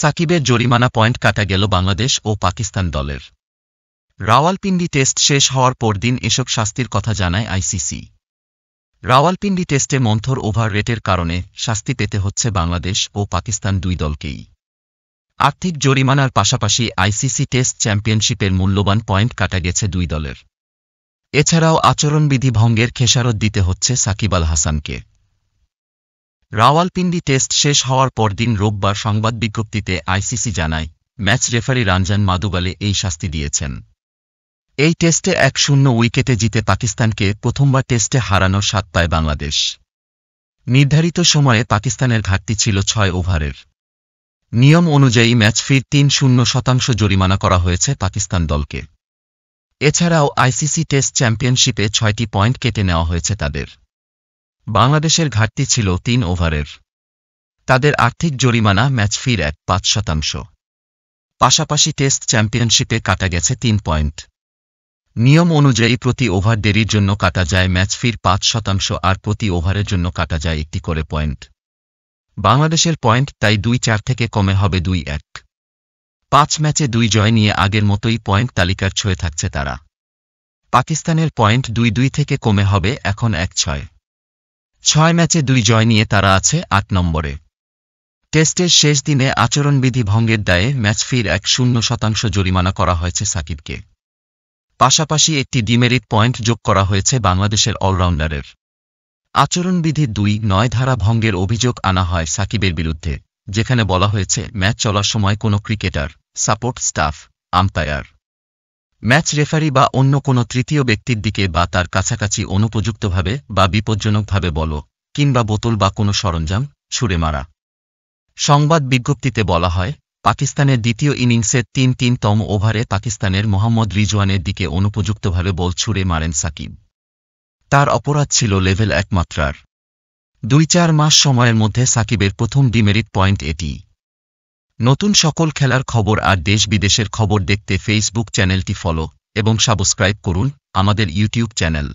সাকিবের জরিমানা পয়েন্ট কাটা গেল বাংলাদেশ ও পাকিস্তান দলের রাওয়ালপিন্ডি টেস্ট শেষ হওয়ার পরদিন এসব শাস্তির কথা জানায় আইসিসি রাওয়ালপিন্ডি টেস্টে মন্থর ওভার রেটের কারণে শাস্তি পেতে হচ্ছে বাংলাদেশ ও পাকিস্তান দুই দলকেই আর্থিক জরিমানার পাশাপাশি আইসিসি টেস্ট চ্যাম্পিয়নশিপের মূল্যবান পয়েন্ট কাটা গেছে দুই দলের এছাড়াও আচরণবিধি ভঙ্গের খেসারত দিতে হচ্ছে সাকিব আল হাসানকে রাওয়ালপিন্ডি টেস্ট শেষ হওয়ার পরদিন রোববার সংবাদ বিজ্ঞপ্তিতে আইসিসি জানায় ম্যাচ রেফারি রানজান মাদুগালে এই শাস্তি দিয়েছেন এই টেস্টে এক শূন্য উইকেটে জিতে পাকিস্তানকে প্রথমবার টেস্টে হারানোর স্বাদ পায় বাংলাদেশ নির্ধারিত সময়ে পাকিস্তানের ঘাটতি ছিল ছয় ওভারের নিয়ম অনুযায়ী ম্যাচ ফির তিন শূন্য শতাংশ জরিমানা করা হয়েছে পাকিস্তান দলকে এছাড়াও আইসিসি টেস্ট চ্যাম্পিয়নশিপে ছয়টি পয়েন্ট কেটে নেওয়া হয়েছে তাদের বাংলাদেশের ঘাটতি ছিল তিন ওভারের তাদের আর্থিক জরিমানা ম্যাচ ফির এক পাঁচ শতাংশ পাশাপাশি টেস্ট চ্যাম্পিয়নশিপে কাটা গেছে তিন পয়েন্ট নিয়ম অনুযায়ী প্রতি ওভার দেরির জন্য কাটা যায় ম্যাচ ফির পাঁচ শতাংশ আর প্রতি ওভারের জন্য কাটা যায় একটি করে পয়েন্ট বাংলাদেশের পয়েন্ট তাই দুই চার থেকে কমে হবে দুই এক পাঁচ ম্যাচে দুই জয় নিয়ে আগের মতোই পয়েন্ট তালিকার ছয়ে থাকছে তারা পাকিস্তানের পয়েন্ট দুই দুই থেকে কমে হবে এখন এক ছয় ছয় ম্যাচে দুই জয় নিয়ে তারা আছে আট নম্বরে টেস্টের শেষ দিনে আচরণবিধি ভঙ্গের দায়ে ম্যাচ ফির এক শূন্য শতাংশ জরিমানা করা হয়েছে সাকিবকে পাশাপাশি একটি ডিমেরিট পয়েন্ট যোগ করা হয়েছে বাংলাদেশের অলরাউন্ডারের আচরণবিধি দুই নয় ধারা ভঙ্গের অভিযোগ আনা হয় সাকিবের বিরুদ্ধে যেখানে বলা হয়েছে ম্যাচ চলার সময় কোনো cricketer support staff umpire match referee বা অন্য কোনো তৃতীয় ব্যক্তির দিকে বা তার কাছাকাছি অনুপযুক্তভাবে বা বিপজ্জনকভাবে বল কিংবা বোতল বা কোনো সরঞ্জাম ছুড়ে মারা সংবাদ বিজ্ঞপ্তিতে বলা হয় পাকিস্তানের দ্বিতীয় ইনিংসের তিন তিনতম ওভারে পাকিস্তানের মোহাম্মদ রিজওয়ানের দিকে অনুপযুক্তভাবে বল ছুড়ে মারেন সাকিব তার অপরাধ ছিল লেভেল একমাত্রার দুই চার মাস সময়ের মধ্যে সাকিবের প্রথম ডিমেরিট পয়েন্ট এটি নতুন সকল খেলার খবর আর দেশ বিদেশের খবর দেখতে ফেসবুক চ্যানেলটি ফলো এবং সাবস্ক্রাইব করুন আমাদের ইউটিউব চ্যানেল